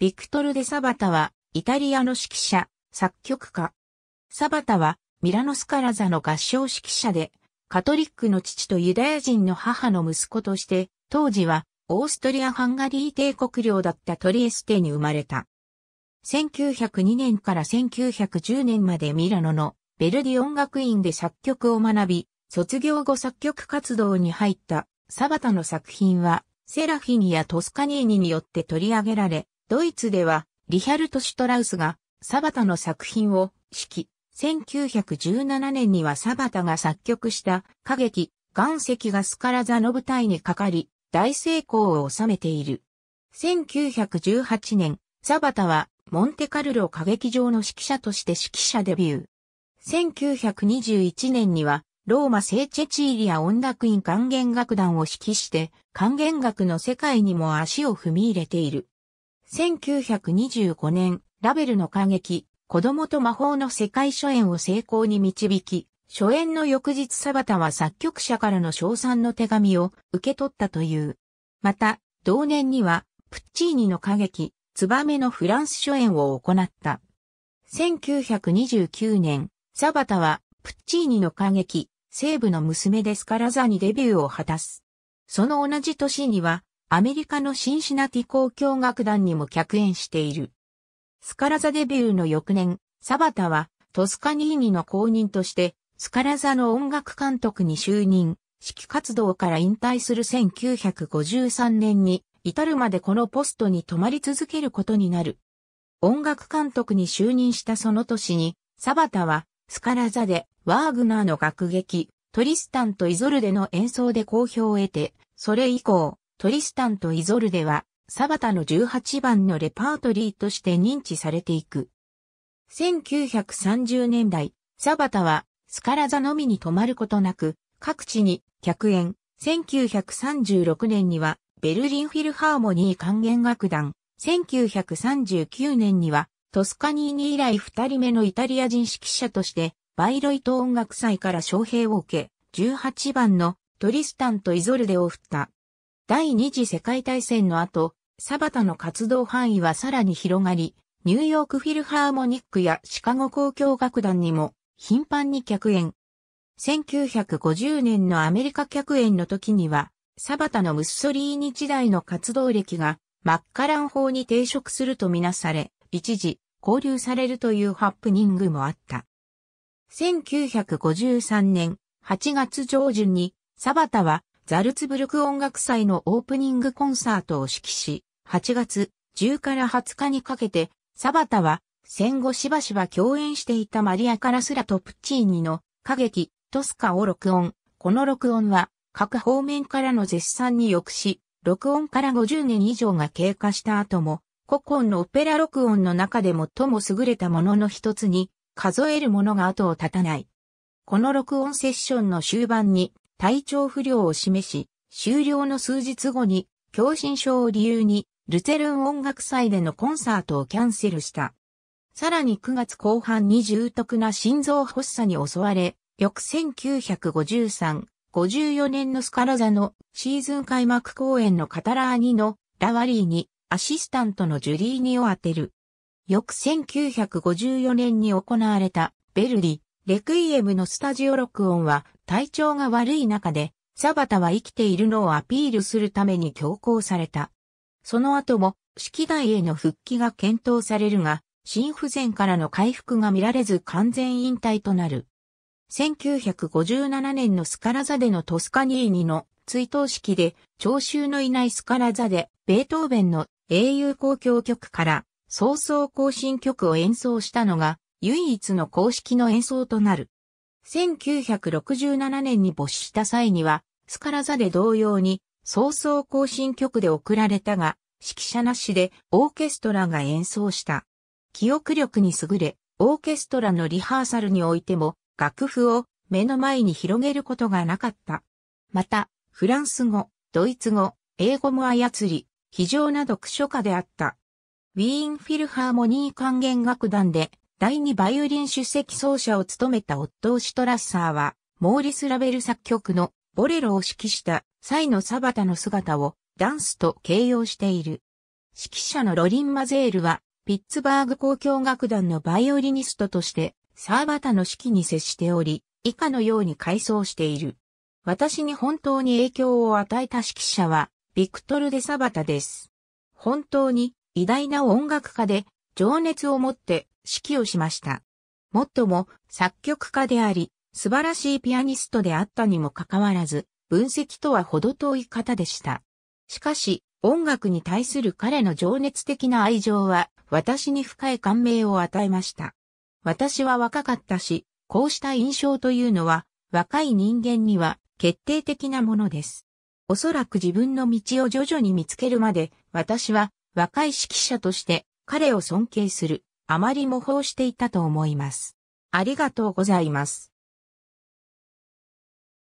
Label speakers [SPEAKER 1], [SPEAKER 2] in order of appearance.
[SPEAKER 1] ビクトル・デ・サバタは、イタリアの指揮者、作曲家。サバタは、ミラノ・スカラザの合唱指揮者で、カトリックの父とユダヤ人の母の息子として、当時は、オーストリア・ハンガリー帝国領だったトリエステに生まれた。1902年から1910年までミラノのベルディ音楽院で作曲を学び、卒業後作曲活動に入ったサバタの作品は、セラフィニやトスカニーニによって取り上げられ、ドイツでは、リヒャルト・シュトラウスが、サバタの作品を、指揮。1917年にはサバタが作曲した歌劇、岩石がスカラザの舞台にかかり、大成功を収めている。1918年、サバタはモンテカルロ歌劇場の指揮者として指揮者デビュー。1921年には、ローマ聖チェチーリア音楽院管弦楽団を指揮して、管弦楽の世界にも足を踏み入れている。1925年、ラベルの歌劇、子供と魔法の世界初演を成功に導き、初演の翌日サバタは作曲者からの賞賛の手紙を受け取ったという。また、同年には、プッチーニの歌劇、ツバメのフランス初演を行った。1929年、サバタは、プッチーニの歌劇、西部の娘ですから座にデビューを果たす。その同じ年には、アメリカのシンシナティ交響楽団にも客演している。スカラザデビューの翌年、サバタはトスカニーニの公認として、スカラザの音楽監督に就任、指揮活動から引退する1953年に、至るまでこのポストに泊まり続けることになる。音楽監督に就任したその年に、サバタは、スカラザで、ワーグナーの楽劇、トリスタンとイゾルデの演奏で好評を得て、それ以降、トリスタンとイゾルデは、サバタの18番のレパートリーとして認知されていく。1930年代、サバタは、スカラザのみに泊まることなく、各地に客演。1936年には、ベルリンフィルハーモニー管弦楽団。1939年には、トスカニーニ以来二人目のイタリア人指揮者として、バイロイト音楽祭から招聘を受け、18番のトリスタンとイゾルデを振った。第二次世界大戦の後、サバタの活動範囲はさらに広がり、ニューヨークフィルハーモニックやシカゴ交響楽団にも頻繁に客演。1950年のアメリカ客演の時には、サバタのムッソリーニ時代の活動歴がマッカラン法に抵触するとみなされ、一時、交流されるというハプニングもあった。1953年8月上旬に、サバタはザルツブルク音楽祭のオープニングコンサートを指揮し、8月10から20日にかけて、サバタは戦後しばしば共演していたマリア・カラスラとプッチーニの歌劇トスカを録音。この録音は各方面からの絶賛に抑し、録音から50年以上が経過した後も、古今のオペラ録音の中で最も優れたものの一つに、数えるものが後を絶たない。この録音セッションの終盤に、体調不良を示し、終了の数日後に、狭心症を理由に、ルツェルン音楽祭でのコンサートをキャンセルした。さらに9月後半に重篤な心臓発作に襲われ、翌1953、54年のスカラザのシーズン開幕公演のカタラーニのラワリーにアシスタントのジュリーニを当てる。翌1954年に行われたベルディ、レクイエムのスタジオ録音は体調が悪い中で、サバタは生きているのをアピールするために強行された。その後も、式台への復帰が検討されるが、心不全からの回復が見られず完全引退となる。1957年のスカラザでのトスカニーニの追悼式で、聴衆のいないスカラザで、ベートーベンの英雄交響曲から、早々行進曲を演奏したのが、唯一の公式の演奏となる。1967年に没した際には、スカラ座で同様に、早々行進曲で送られたが、指揮者なしでオーケストラが演奏した。記憶力に優れ、オーケストラのリハーサルにおいても、楽譜を目の前に広げることがなかった。また、フランス語、ドイツ語、英語も操り、非常な読書家であった。ウィーンフィルハーモニー管弦楽団で第2バイオリン出席奏者を務めたオットー・シュトラッサーは、モーリス・ラベル作曲のボレロを指揮した際のサバタの姿をダンスと形容している。指揮者のロリン・マゼールは、ピッツバーグ交響楽団のバイオリニストとして、サーバタの指揮に接しており、以下のように回想している。私に本当に影響を与えた指揮者は、ビクトル・デ・サバタです。本当に偉大な音楽家で情熱を持って指揮をしました。もっとも作曲家であり、素晴らしいピアニストであったにもかかわらず、分析とは程遠い方でした。しかし、音楽に対する彼の情熱的な愛情は、私に深い感銘を与えました。私は若かったし、こうした印象というのは、若い人間には決定的なものです。おそらく自分の道を徐々に見つけるまで、私は若い指揮者として彼を尊敬する。あまり模倣していたと思います。ありがとうございます。